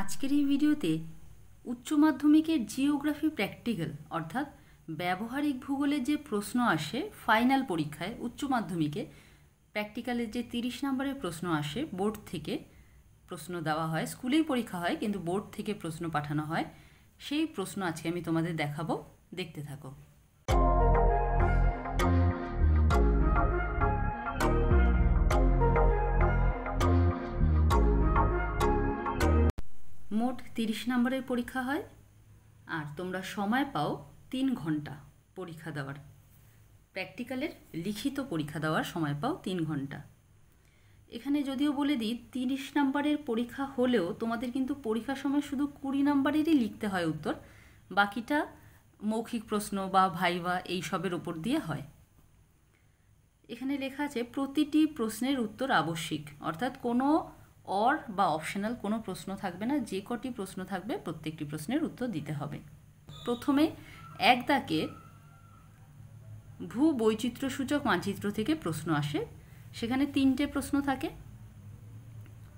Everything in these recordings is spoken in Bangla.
আজকের এই ভিডিওতে উচ্চ মাধ্যমিকের জিওগ্রাফি প্র্যাকটিক্যাল অর্থাৎ ব্যবহারিক ভূগোলে যে প্রশ্ন আসে ফাইনাল পরীক্ষায় উচ্চ মাধ্যমিকে প্র্যাকটিক্যালের যে তিরিশ নম্বরের প্রশ্ন আসে বোর্ড থেকে প্রশ্ন দেওয়া হয় স্কুলেই পরীক্ষা হয় কিন্তু বোর্ড থেকে প্রশ্ন পাঠানো হয় সেই প্রশ্ন আজকে আমি তোমাদের দেখাবো দেখতে থাকো মোট তিরিশ নম্বরের পরীক্ষা হয় আর তোমরা সময় পাও তিন ঘন্টা পরীক্ষা দেওয়ার প্র্যাকটিক্যালের লিখিত পরীক্ষা দেওয়ার সময় পাও তিন ঘন্টা এখানে যদিও বলে দিই তিরিশ নম্বরের পরীক্ষা হলেও তোমাদের কিন্তু পরীক্ষার সময় শুধু কুড়ি নম্বরেরই লিখতে হয় উত্তর বাকিটা মৌখিক প্রশ্ন বা ভাইবা এইসবের ওপর দিয়ে হয় এখানে লেখা আছে প্রতিটি প্রশ্নের উত্তর আবশ্যিক অর্থাৎ কোনো অর বা অপশনাল কোনো প্রশ্ন থাকবে না যে কটি প্রশ্ন থাকবে প্রত্যেকটি প্রশ্নের উত্তর দিতে হবে প্রথমে এক দাকে ভূ বৈচিত্র্যসূচক মানচিত্র থেকে প্রশ্ন আসে সেখানে তিনটে প্রশ্ন থাকে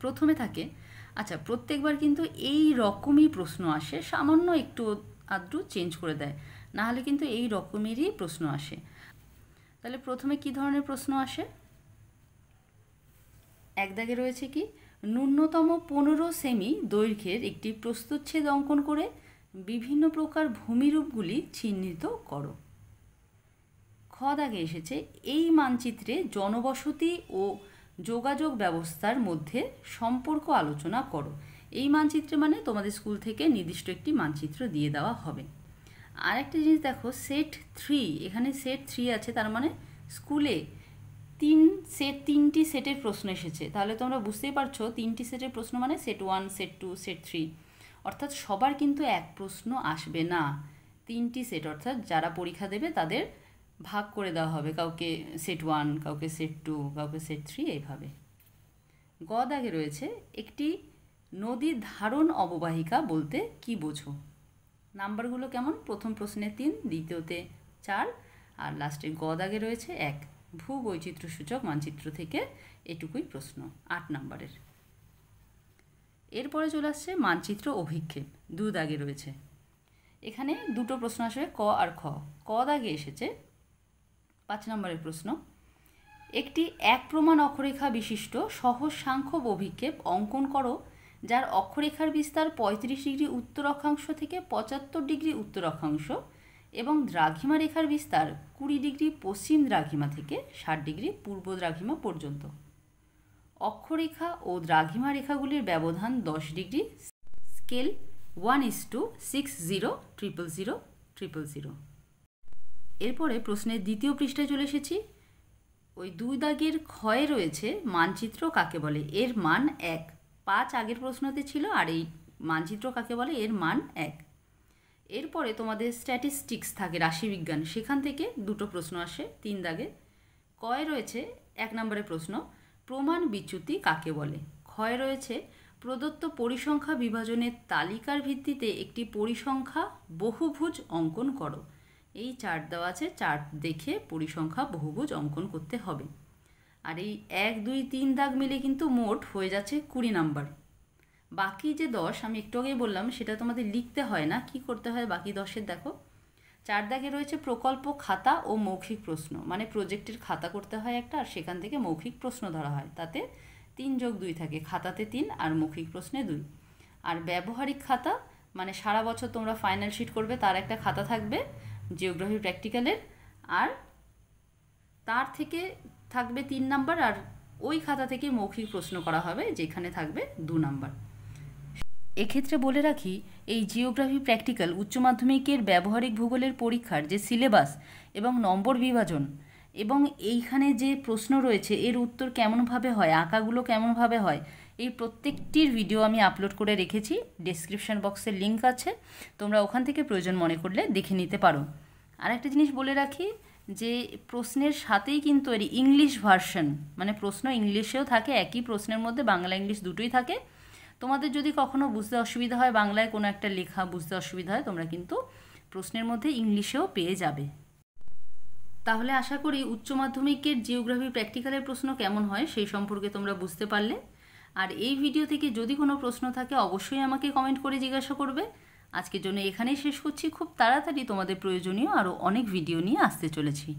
প্রথমে থাকে আচ্ছা প্রত্যেকবার কিন্তু এই রকমই প্রশ্ন আসে সামান্য একটু আদ্রু চেঞ্জ করে দেয় নাহলে কিন্তু এই রকমেরই প্রশ্ন আসে তাহলে প্রথমে কি ধরনের প্রশ্ন আসে এক দাগে রয়েছে কি ন্যূনতম পনেরো সেমি দৈর্ঘ্যের একটি প্রস্তুচ্ছেদ অঙ্কন করে বিভিন্ন প্রকার ভূমিরূপগুলি চিহ্নিত করো খ দাগে এসেছে এই মানচিত্রে জনবসতি ও যোগাযোগ ব্যবস্থার মধ্যে সম্পর্ক আলোচনা করো এই মানচিত্রে মানে তোমাদের স্কুল থেকে নির্দিষ্ট একটি মানচিত্র দিয়ে দেওয়া হবে আরেকটা জিনিস দেখো সেট থ্রি এখানে সেট থ্রি আছে তার মানে স্কুলে তিন সেট তিনটি সেটের প্রশ্ন এসেছে তাহলে তোমরা বুঝতেই পারছো তিনটি সেটের প্রশ্ন মানে set one set two set three অর্থাৎ সবার কিন্তু এক প্রশ্ন আসবে না তিনটি সেট অর্থাৎ যারা পরীক্ষা দেবে তাদের ভাগ করে দেওয়া হবে কাউকে সেট ওয়ান কাউকে সেট টু কাউকে সেট থ্রি এইভাবে গ দাগে রয়েছে একটি নদীর ধারণ অববাহিকা বলতে কি বোঝো নাম্বারগুলো কেমন প্রথম প্রশ্নে তিন দ্বিতীয়তে চার আর লাস্টে গ দাগে রয়েছে এক ভূবৈচিত্র্যসূচক মানচিত্র থেকে এটুকুই প্রশ্ন আট নম্বরের এরপরে চলে আসছে মানচিত্র অভিক্ষেপ দু দাগে রয়েছে এখানে দুটো প্রশ্ন আসবে ক আর খ ক দাগে এসেছে পাঁচ নম্বরের প্রশ্ন একটি এক প্রমাণ অক্ষরেখা বিশিষ্ট সহজ সাংখ্যব অভিক্ষেপ অঙ্কন করো যার অক্ষরেখার বিস্তার পঁয়ত্রিশ ডিগ্রি উত্তর অক্ষাংশ থেকে পঁচাত্তর ডিগ্রি উত্তর অক্ষাংশ এবং দ্রাঘিমা রেখার বিস্তার কুড়ি ডিগ্রি পশ্চিম দ্রাঘিমা থেকে ষাট ডিগ্রি পূর্ব দ্রাঘিমা পর্যন্ত অক্ষরেখা ও দ্রাঘিমা রেখাগুলির ব্যবধান দশ degree scale one is two six zero triple zero triple zero এরপরে প্রশ্নের দ্বিতীয় পৃষ্ঠায় চলে এসেছি ওই দুই দাগের ক্ষয়ে রয়েছে মানচিত্র কাকে বলে এর মান এক পাঁচ আগের প্রশ্নতে ছিল আর এই মানচিত্র কাকে বলে এর মান এক এরপরে তোমাদের স্ট্যাটিস্টিক্স থাকে রাশিবিজ্ঞান সেখান থেকে দুটো প্রশ্ন আসে তিন দাগে কয় রয়েছে এক নম্বরের প্রশ্ন প্রমাণ বিচ্যুতি কাকে বলে ক্ষয় রয়েছে প্রদত্ত পরিসংখ্যা বিভাজনের তালিকার ভিত্তিতে একটি পরিসংখ্যা বহুভুজ অঙ্কন করো এই চার্ট দেওয়া আছে চার্ট দেখে পরিসংখ্যা বহুভুজ অঙ্কন করতে হবে আর এই এক দুই তিন দাগ মিলে কিন্তু মোট হয়ে যাচ্ছে কুড়ি নাম্বার বাকি যে দশ আমি একটু আগেই বললাম সেটা তোমাদের লিখতে হয় না কি করতে হয় বাকি দশের দেখো চার দাগে রয়েছে প্রকল্প খাতা ও মৌখিক প্রশ্ন মানে প্রজেক্টের খাতা করতে হয় একটা আর সেখান থেকে মৌখিক প্রশ্ন ধরা হয় তাতে তিন যোগ দুই থাকে খাতাতে তিন আর মৌখিক প্রশ্নে দুই আর ব্যবহারিক খাতা মানে সারা বছর তোমরা ফাইনাল শিট করবে তার একটা খাতা থাকবে জিওগ্রাফি প্র্যাকটিক্যালের আর তার থেকে থাকবে তিন নাম্বার আর ওই খাতা থেকে মৌখিক প্রশ্ন করা হবে যেখানে থাকবে দু নাম্বার এক্ষেত্রে বলে রাখি এই জিওগ্রাফি প্র্যাকটিক্যাল উচ্চ মাধ্যমিকের ব্যবহারিক ভূগোলের পরীক্ষার যে সিলেবাস এবং নম্বর বিভাজন এবং এইখানে যে প্রশ্ন রয়েছে এর উত্তর কেমনভাবে হয় আঁকাগুলো কেমনভাবে হয় এই প্রত্যেকটির ভিডিও আমি আপলোড করে রেখেছি ডিসক্রিপশান বক্সে লিঙ্ক আছে তোমরা ওখান থেকে প্রয়োজন মনে করলে দেখে নিতে পারো আর একটা জিনিস বলে রাখি যে প্রশ্নের সাথেই কিন্তু এর ইংলিশ ভার্সন মানে প্রশ্ন ইংলিশেও থাকে একই প্রশ্নের মধ্যে বাংলা ইংলিশ দুটোই থাকে তোমাদের যদি কখনো বুঝতে অসুবিধা হয় বাংলায় কোনো একটা লেখা বুঝতে অসুবিধা হয় তোমরা কিন্তু প্রশ্নের মধ্যে ইংলিশেও পেয়ে যাবে তাহলে আশা করি উচ্চ মাধ্যমিকের জিওগ্রাফি প্র্যাকটিক্যালের প্রশ্ন কেমন হয় সেই সম্পর্কে তোমরা বুঝতে পারলে আর এই ভিডিও থেকে যদি কোনো প্রশ্ন থাকে অবশ্যই আমাকে কমেন্ট করে জিজ্ঞাসা করবে আজকের জন্য এখানেই শেষ করছি খুব তাড়াতাড়ি তোমাদের প্রয়োজনীয় আরও অনেক ভিডিও নিয়ে আসতে চলেছি